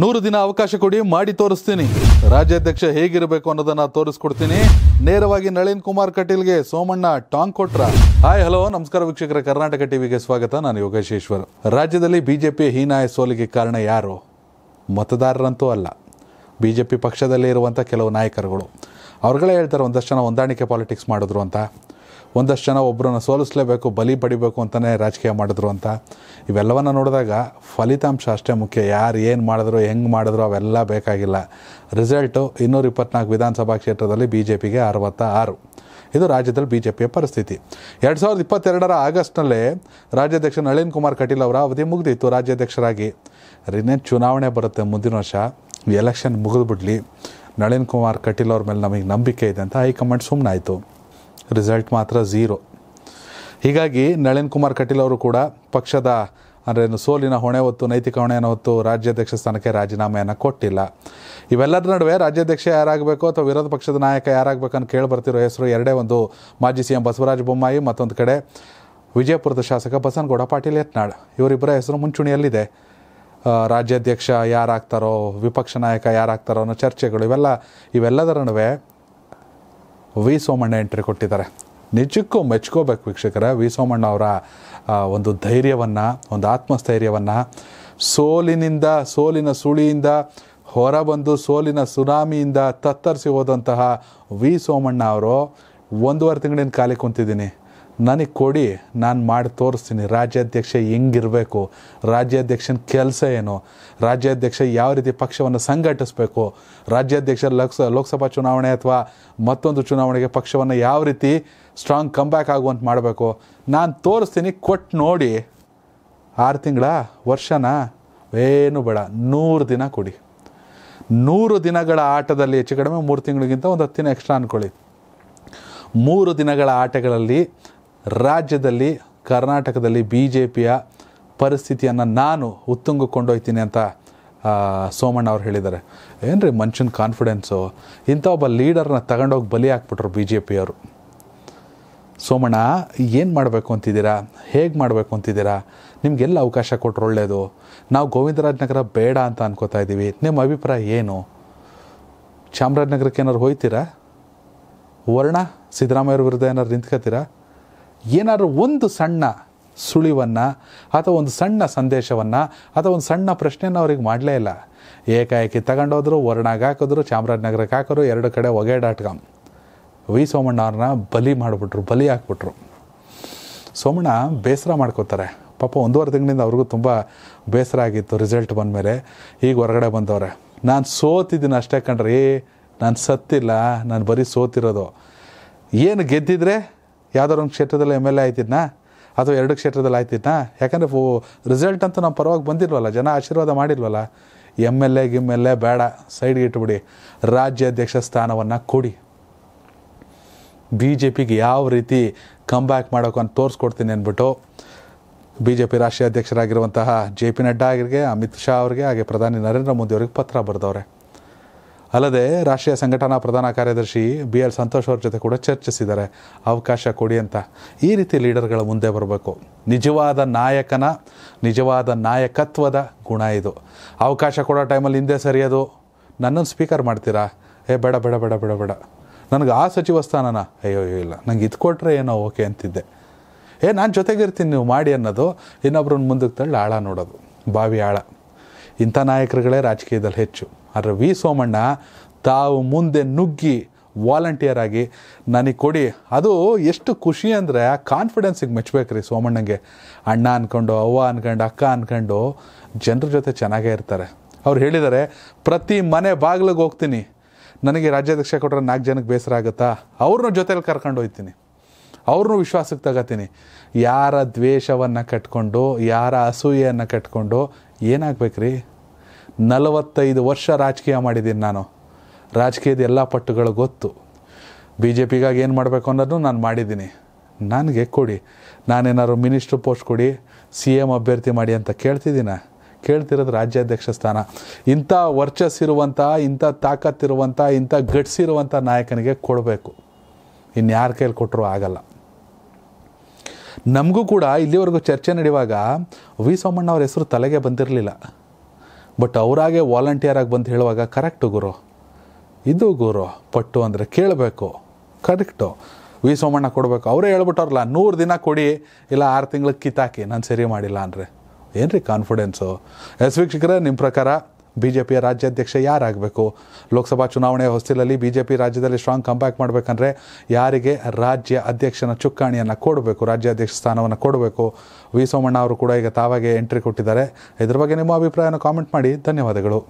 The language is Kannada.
ನೂರು ದಿನ ಅವಕಾಶ ಕೊಡಿ ಮಾಡಿ ತೋರಿಸ್ತೀನಿ ರಾಜ್ಯಾಧ್ಯಕ್ಷ ಹೇಗಿರಬೇಕು ಅನ್ನೋದನ್ನ ತೋರಿಸ್ಕೊಡ್ತೀನಿ ನೇರವಾಗಿ ನಳಿನ್ ಕುಮಾರ್ ಕಟೀಲ್ಗೆ ಸೋಮಣ್ಣ ಟಾಂಗ್ ಕೊಟ್ರ ಹಾಯ್ ಹಲೋ ನಮಸ್ಕಾರ ವೀಕ್ಷಕರ ಕರ್ನಾಟಕ ಟಿವಿಗೆ ಸ್ವಾಗತ ನಾನು ಯೋಗೇಶ್ವರ್ ರಾಜ್ಯದಲ್ಲಿ ಬಿಜೆಪಿ ಹೀನಾಯ ಸೋಲಿಗೆ ಕಾರಣ ಯಾರು ಮತದಾರರಂತೂ ಅಲ್ಲ ಬಿಜೆಪಿ ಪಕ್ಷದಲ್ಲಿ ಇರುವಂಥ ಕೆಲವು ನಾಯಕರುಗಳು ಅವ್ರುಗಳೇ ಹೇಳ್ತಾರೆ ಒಂದಷ್ಟು ಜನ ಹೊಂದಾಣಿಕೆ ಪಾಲಿಟಿಕ್ಸ್ ಮಾಡಿದ್ರು ಅಂತ ಒಂದಷ್ಟು ಜನ ಒಬ್ಬರನ್ನ ಸೋಲಿಸಲೇಬೇಕು ಬಲಿ ಪಡಿಬೇಕು ಅಂತಲೇ ರಾಜಕೀಯ ಮಾಡಿದ್ರು ಅಂತ ಇವೆಲ್ಲವನ್ನು ನೋಡಿದಾಗ ಫಲಿತಾಂಶ ಅಷ್ಟೇ ಮುಖ್ಯ ಯಾರು ಏನು ಮಾಡಿದ್ರು ಹೆಂಗೆ ಮಾಡಿದ್ರು ಅವೆಲ್ಲ ಬೇಕಾಗಿಲ್ಲ ರಿಸಲ್ಟು ಇನ್ನೂರ ಇಪ್ಪತ್ನಾಲ್ಕು ವಿಧಾನಸಭಾ ಕ್ಷೇತ್ರದಲ್ಲಿ ಬಿ ಜೆ ಪಿಗೆ ಅರವತ್ತ ಆರು ಇದು ರಾಜ್ಯದಲ್ಲಿ ಬಿ ಜೆ ಪಿಯ ಪರಿಸ್ಥಿತಿ ಎರಡು ಸಾವಿರದ ಇಪ್ಪತ್ತೆರಡರ ಆಗಸ್ಟ್ನಲ್ಲೇ ರಾಜ್ಯಾಧ್ಯಕ್ಷ ನಳಿನ್ ಕುಮಾರ್ ಕಟೀಲ್ ಅವರ ಅವಧಿ ಮುಗಿದಿತ್ತು ರಾಜ್ಯಾಧ್ಯಕ್ಷರಾಗಿ ರಿನೇ ಚುನಾವಣೆ ಬರುತ್ತೆ ಮುಂದಿನ ವರ್ಷ ಎಲೆಕ್ಷನ್ ಮುಗಿದ್ಬಿಡ್ಲಿ ನಳಿನ್ ಕುಮಾರ್ ಕಟೀಲ್ ಅವ್ರ ಮೇಲೆ ನಮಗೆ ನಂಬಿಕೆ ಇದೆ ಅಂತ ಹೈಕಮಾಂಡ್ ಸುಮ್ಮನಾಯಿತು ರಿಸಲ್ಟ್ ಮಾತ್ರ ಝೀರೋ ಹೀಗಾಗಿ ನಳಿನ್ ಕುಮಾರ್ ಕಟೀಲ್ ಅವರು ಕೂಡ ಪಕ್ಷದ ಅಂದರೆ ಸೋಲಿನ ಹೊಣೆ ಹೊತ್ತು ನೈತಿಕ ಹೊಣೆಯನ್ನು ಹೊತ್ತು ರಾಜ್ಯಾಧ್ಯಕ್ಷ ಸ್ಥಾನಕ್ಕೆ ರಾಜೀನಾಮೆಯನ್ನು ಕೊಟ್ಟಿಲ್ಲ ಇವೆಲ್ಲದರ ನಡುವೆ ರಾಜ್ಯಾಧ್ಯಕ್ಷ ಯಾರಾಗಬೇಕು ಅಥವಾ ವಿರೋಧ ಪಕ್ಷದ ನಾಯಕ ಯಾರಾಗಬೇಕು ಅಂತ ಕೇಳಿ ಬರ್ತಿರೋ ಹೆಸರು ಎರಡೇ ಒಂದು ಮಾಜಿ ಸಿ ಎಂ ಬಸವರಾಜ ಬೊಮ್ಮಾಯಿ ಮತ್ತೊಂದು ಕಡೆ ವಿಜಯಪುರದ ಶಾಸಕ ಬಸನಗೌಡ ಪಾಟೀಲ್ ಯತ್ನಾಳ್ ಇವರಿಬ್ಬರ ಹೆಸರು ಮುಂಚೂಣಿಯಲ್ಲಿದೆ ರಾಜ್ಯಾಧ್ಯಕ್ಷ ಯಾರಾಗ್ತಾರೋ ವಿಪಕ್ಷ ನಾಯಕ ಯಾರಾಗ್ತಾರೋ ಅನ್ನೋ ಚರ್ಚೆಗಳು ಇವೆಲ್ಲ ಇವೆಲ್ಲದರ ನಡುವೆ ವಿ ಸೋಮಣ್ಣ ಎಂಟ್ರಿ ಕೊಟ್ಟಿದ್ದಾರೆ ನಿಜಕ್ಕೂ ಮೆಚ್ಕೋಬೇಕು ವೀಕ್ಷಕರ ವಿ ಸೋಮಣ್ಣ ಅವರ ಒಂದು ಧೈರ್ಯವನ್ನು ಒಂದು ಆತ್ಮಸ್ಥೈರ್ಯವನ್ನು ಸೋಲಿನಿಂದ ಸೋಲಿನ ಸುಳಿಯಿಂದ ಹೊರಬಂದು ಸೋಲಿನ ಸುನಾಮಿಯಿಂದ ತತ್ತರಿಸಿ ಹೋದಂತಹ ವಿ ಸೋಮಣ್ಣ ಅವರು ಒಂದೂವರೆ ತಿಂಗಳಿನ ಕಾಲಿಗೆ ಕುಂತಿದ್ದೀನಿ ನನಗೆ ಕೊಡಿ ನಾನು ಮಾಡಿ ತೋರಿಸ್ತೀನಿ ರಾಜ್ಯಾಧ್ಯಕ್ಷ ಹೆಂಗಿರಬೇಕು ರಾಜ್ಯಾಧ್ಯಕ್ಷನ ಕೆಲಸ ಏನು ರಾಜ್ಯಾಧ್ಯಕ್ಷ ಯಾವ ರೀತಿ ಪಕ್ಷವನ್ನು ಸಂಘಟಿಸಬೇಕು ರಾಜ್ಯಾಧ್ಯಕ್ಷ ಲೋಕ್ಸ ಲೋಕಸಭಾ ಚುನಾವಣೆ ಅಥವಾ ಮತ್ತೊಂದು ಚುನಾವಣೆಗೆ ಪಕ್ಷವನ್ನು ಯಾವ ರೀತಿ ಸ್ಟ್ರಾಂಗ್ ಕಂಬ್ಯಾಕ್ ಆಗುವಂಥ ಮಾಡಬೇಕು ನಾನು ತೋರಿಸ್ತೀನಿ ಕೊಟ್ಟು ನೋಡಿ ಆರು ತಿಂಗಳ ವರ್ಷನ ಏನು ಬೇಡ ನೂರು ದಿನ ಕೊಡಿ ನೂರು ದಿನಗಳ ಆಟದಲ್ಲಿ ಹೆಚ್ಚು ಕಡಿಮೆ ಮೂರು ತಿಂಗಳಿಗಿಂತ ಒಂದು ಹತ್ತಿನ ಎಕ್ಸ್ಟ್ರಾ ಅಂದ್ಕೊಳ್ಳಿ ಮೂರು ದಿನಗಳ ಆಟಗಳಲ್ಲಿ ರಾಜ್ಯದಲ್ಲಿ ಕರ್ನಾಟಕದಲ್ಲಿ ಬಿ ಜೆ ಪಿಯ ಪರಿಸ್ಥಿತಿಯನ್ನು ನಾನು ಉತ್ತುಂಗಿಕೊಂಡೊಯ್ತೀನಿ ಅಂತ ಸೋಮಣ್ಣ ಅವ್ರು ಹೇಳಿದ್ದಾರೆ ಏನು ರೀ ಮನುಷ್ಯನ ಕಾನ್ಫಿಡೆನ್ಸು ಇಂಥ ಒಬ್ಬ ಲೀಡರ್ನ ತಗೊಂಡೋಗಿ ಬಲಿ ಹಾಕ್ಬಿಟ್ರು ಬಿ ಜೆ ಪಿಯವರು ಸೋಮಣ್ಣ ಏನು ಮಾಡಬೇಕು ಅಂತಿದ್ದೀರಾ ಹೇಗೆ ಮಾಡಬೇಕು ಅಂತಿದ್ದೀರಾ ನಿಮಗೆಲ್ಲ ಅವಕಾಶ ಕೊಟ್ಟರು ಒಳ್ಳೆಯದು ನಾವು ಗೋವಿಂದರಾಜನಗರ ಬೇಡ ಅಂತ ಅನ್ಕೋತಾ ಇದ್ದೀವಿ ನಿಮ್ಮ ಅಭಿಪ್ರಾಯ ಏನು ಚಾಮರಾಜನಗರಕ್ಕೆ ಏನಾದ್ರು ಹೋಯ್ತೀರಾ ವರ್ಣ ಸಿದ್ದರಾಮಯ್ಯವ್ರ ವಿರುದ್ಧ ಏನಾದ್ರು ನಿಂತ್ಕೋತೀರಾ ಏನಾದರೂ ಒಂದು ಸಣ್ಣ ಸುಳಿವನ್ನು ಅಥವಾ ಒಂದು ಸಣ್ಣ ಸಂದೇಶವನ್ನು ಅಥವಾ ಒಂದು ಸಣ್ಣ ಪ್ರಶ್ನೆಯನ್ನು ಅವ್ರಿಗೆ ಮಾಡಲೇ ಇಲ್ಲ ಏಕಾಏಕಿ ತಗೊಂಡೋದ್ರು ವರ್ಣಾಗ ಹಾಕಿದ್ರು ಚಾಮರಾಜನಗರಕ್ಕೆ ಹಾಕಿದ್ರು ಎರಡು ಕಡೆ ಒಗೆ ಡಾಟ್ ಕಾಮ್ ವಿ ಸೋಮಣ್ಣ ಅವ್ರನ್ನ ಬಲಿ ಮಾಡಿಬಿಟ್ರು ಬಲಿ ಹಾಕ್ಬಿಟ್ರು ಸೋಮಣ್ಣ ಬೇಸರ ಮಾಡ್ಕೋತಾರೆ ಪಾಪ ಒಂದೂವರೆ ತಿಂಗಳಿಂದ ಅವ್ರಿಗೂ ತುಂಬ ಬೇಸರ ಆಗಿತ್ತು ರಿಸಲ್ಟ್ ಬಂದ ಮೇಲೆ ಈಗ ಹೊರಗಡೆ ಬಂದವ್ರೆ ನಾನು ಸೋತಿದ್ದೀನಿ ಅಷ್ಟೇ ಕಂಡ್ರಿ ನಾನು ಸತ್ತಿಲ್ಲ ನಾನು ಬರೀ ಸೋತಿರೋದು ಏನು ಗೆದ್ದಿದ್ರೆ ಯಾವ್ದಾದ್ರು ಒಂದು ಕ್ಷೇತ್ರದಲ್ಲಿ ಎಮ್ ಎಲ್ ಎ ಆಯ್ತಿದ್ನಾ ಅಥವಾ ಎರಡು ಕ್ಷೇತ್ರದಲ್ಲಿ ಆಯ್ತಿದ್ನಾ ಯಾಕಂದರೆ ರಿಸಲ್ಟ್ ಅಂತೂ ನಾವು ಪರವಾಗಿ ಬಂದಿಲ್ವಲ್ಲ ಜನ ಆಶೀರ್ವಾದ ಮಾಡಿಲ್ವಲ್ಲ ಎಮ್ ಎಲ್ ಎ ಗಿಮ್ ಎಲ್ ಎ ಬೇಡ ಸೈಡ್ಗೆ ಇಟ್ಬಿಡಿ ರಾಜ್ಯಾಧ್ಯಕ್ಷ ಸ್ಥಾನವನ್ನು ಕೊಡಿ ಬಿ ಜೆ ಪಿಗೆ ಯಾವ ರೀತಿ ಕಂಬ್ಯಾಕ್ ಮಾಡೋಕೆ ಅಂತ ತೋರಿಸ್ಕೊಡ್ತೀನಿ ಅಂದ್ಬಿಟ್ಟು ಬಿ ಜೆ ಪಿ ರಾಷ್ಟ್ರೀಯ ಅಧ್ಯಕ್ಷರಾಗಿರುವಂತಹ ಜೆ ಪಿ ನಡ್ಡಾ ಅವರಿಗೆ ಅಮಿತ್ ಶಾ ಅವರಿಗೆ ಹಾಗೆ ಪ್ರಧಾನಿ ನರೇಂದ್ರ ಮೋದಿ ಅವರಿಗೆ ಪತ್ರ ಬರೆದವ್ರೆ ಅಲ್ಲದೆ ರಾಷ್ಟ್ರೀಯ ಸಂಘಟನಾ ಪ್ರಧಾನ ಕಾರ್ಯದರ್ಶಿ ಬಿ ಎಲ್ ಸಂತೋಷ್ ಅವ್ರ ಜೊತೆ ಕೂಡ ಚರ್ಚಿಸಿದ್ದಾರೆ ಅವಕಾಶ ಕೊಡಿ ಅಂತ ಈ ರೀತಿ ಲೀಡರ್ಗಳ ಮುಂದೆ ಬರಬೇಕು ನಿಜವಾದ ನಾಯಕನ ನಿಜವಾದ ನಾಯಕತ್ವದ ಗುಣ ಇದು ಅವಕಾಶ ಕೊಡೋ ಟೈಮಲ್ಲಿ ಹಿಂದೆ ಸರಿಯೋದು ನನ್ನನ್ನು ಸ್ಪೀಕರ್ ಮಾಡ್ತೀರಾ ಏ ಬೇಡ ಬೇಡ ಬೇಡ ಬೇಡ ಬೇಡ ನನಗೆ ಆ ಸಚಿವ ಸ್ಥಾನನ ಅಯ್ಯೋ ಇಲ್ಲ ನಂಗೆ ಇದು ಕೊಟ್ಟರೆ ಏನೋ ಓಕೆ ಅಂತಿದ್ದೆ ಏ ನಾನು ಜೊತೆಗಿರ್ತೀನಿ ನೀವು ಮಾಡಿ ಅನ್ನೋದು ಇನ್ನೊಬ್ರನ್ನ ಮುಂದಕ್ಕೆ ತಳ್ಳಿ ಆಳ ನೋಡೋದು ಬಾವಿ ಆಳ ಇಂಥ ನಾಯಕರುಗಳೇ ರಾಜಕೀಯದಲ್ಲಿ ಹೆಚ್ಚು ಆದರೆ ವಿ ಸೋಮಣ್ಣ ತಾವು ಮುಂದೆ ನುಗ್ಗಿ ವಾಲಂಟಿಯರ್ ಆಗಿ ನನಗೆ ಕೊಡಿ ಅದು ಎಷ್ಟು ಖುಷಿ ಅಂದರೆ ಆ ಕಾನ್ಫಿಡೆನ್ಸಿಗೆ ಮೆಚ್ಚಬೇಕು ರೀ ಸೋಮಣ್ಣಗೆ ಅಣ್ಣ ಅಂದ್ಕೊಂಡು ಅವ್ವ ಅಂದ್ಕೊಂಡು ಅಕ್ಕ ಅಂದ್ಕೊಂಡು ಜನರ ಜೊತೆ ಚೆನ್ನಾಗೇ ಇರ್ತಾರೆ ಅವ್ರು ಹೇಳಿದ್ದಾರೆ ಪ್ರತಿ ಮನೆ ಬಾಗಿಲಿಗೆ ಹೋಗ್ತೀನಿ ನನಗೆ ರಾಜ್ಯಾಧ್ಯಕ್ಷ ಕೊಟ್ಟರೆ ನಾಲ್ಕು ಜನಕ್ಕೆ ಬೇಸರ ಆಗುತ್ತಾ ಅವ್ರನ್ನ ಜೊತೇಲಿ ಕರ್ಕೊಂಡು ಹೋಗ್ತೀನಿ ಅವ್ರನ್ನೂ ವಿಶ್ವಾಸಕ್ಕೆ ತಗೋತೀನಿ ಯಾರ ದ್ವೇಷವನ್ನು ಕಟ್ಕೊಂಡು ಯಾರ ಅಸೂಯೆಯನ್ನು ಕಟ್ಕೊಂಡು ಏನಾಗಬೇಕ್ರಿ ನಲವತ್ತೈದು ವರ್ಷ ರಾಜಕೀಯ ಮಾಡಿದ್ದೀನಿ ನಾನು ರಾಜಕೀಯದ ಎಲ್ಲ ಪಟ್ಟುಗಳು ಗೊತ್ತು ಬಿ ಜೆ ಪಿಗಾಗಿ ಏನು ಮಾಡಬೇಕು ಅನ್ನೋದನ್ನು ನಾನು ಮಾಡಿದ್ದೀನಿ ನನಗೆ ಕೊಡಿ ನಾನೇನಾದ್ರು ಮಿನಿಸ್ಟ್ರ್ ಪೋಸ್ಟ್ ಕೊಡಿ ಸಿ ಎಮ್ ಅಭ್ಯರ್ಥಿ ಮಾಡಿ ಅಂತ ಕೇಳ್ತಿದ್ದೀನ ಕೇಳ್ತಿರೋದು ರಾಜ್ಯಾಧ್ಯಕ್ಷ ಸ್ಥಾನ ಇಂಥ ವರ್ಚಸ್ಸಿರುವಂಥ ಇಂಥ ತಾಕತ್ತಿರುವಂಥ ಇಂಥ ಗಟ್ಸಿರುವಂಥ ನಾಯಕನಿಗೆ ಕೊಡಬೇಕು ಇನ್ಯಾರ ಕೈಲಿ ಕೊಟ್ಟರು ಆಗಲ್ಲ ನಮಗೂ ಕೂಡ ಇಲ್ಲಿವರೆಗೂ ಚರ್ಚೆ ನಡೆಯುವಾಗ ವಿ ಸೋಮಣ್ಣ ಅವ್ರ ಹೆಸರು ತಲೆಗೆ ಬಂದಿರಲಿಲ್ಲ ಬಟ್ ಅವರಾಗೆ ವಾಲಂಟಿಯರಾಗಿ ಬಂದು ಹೇಳುವಾಗ ಕರೆಕ್ಟು ಗುರು ಇದು ಗುರು ಪಟ್ಟು ಅಂದರೆ ಕೇಳಬೇಕು ಕರೆಕ್ಟು ವಿ ಸೋಮಣ್ಣ ಕೊಡಬೇಕು ಅವರೇ ಹೇಳ್ಬಿಟ್ಟವ್ರಲ್ಲ ನೂರು ದಿನ ಕೊಡಿ ಇಲ್ಲ ಆರು ತಿಂಗ್ಳಿಗೆ ಕಿತ್ತಾಕಿ ನಾನು ಸರಿ ಮಾಡಿಲ್ಲ ಅಂದರೆ ಏನು ರೀ ಕಾನ್ಫಿಡೆನ್ಸು ಎಸ್ ವೀಕ್ಷಕರೇ ನಿಮ್ಮ ಪ್ರಕಾರ ಬಿ ಜೆ ಪಿಯ ರಾಜ್ಯಾಧ್ಯಕ್ಷ ಯಾರಾಗಬೇಕು ಲೋಕಸಭಾ ಚುನಾವಣೆಯ ಹೊಸ್ತಿಲಲ್ಲಿ ಬಿ ಜೆ ಪಿ ರಾಜ್ಯದಲ್ಲಿ ಸ್ಟ್ರಾಂಗ್ ಕಂಬ್ಯಾಕ್ ಮಾಡಬೇಕಂದ್ರೆ ಯಾರಿಗೆ ರಾಜ್ಯ ಅಧ್ಯಕ್ಷನ ಚುಕ್ಕಾಣಿಯನ್ನು ಕೊಡಬೇಕು ರಾಜ್ಯಾಧ್ಯಕ್ಷ ಸ್ಥಾನವನ್ನು ಕೊಡಬೇಕು ವಿ ಸೋಮಣ್ಣ ಅವರು ಕೂಡ ಈಗ ತಾವಾಗೆ ಎಂಟ್ರಿ ಕೊಟ್ಟಿದ್ದಾರೆ ಇದ್ರ ಬಗ್ಗೆ ನಿಮ್ಮ ಅಭಿಪ್ರಾಯನ ಕಾಮೆಂಟ್ ಮಾಡಿ ಧನ್ಯವಾದಗಳು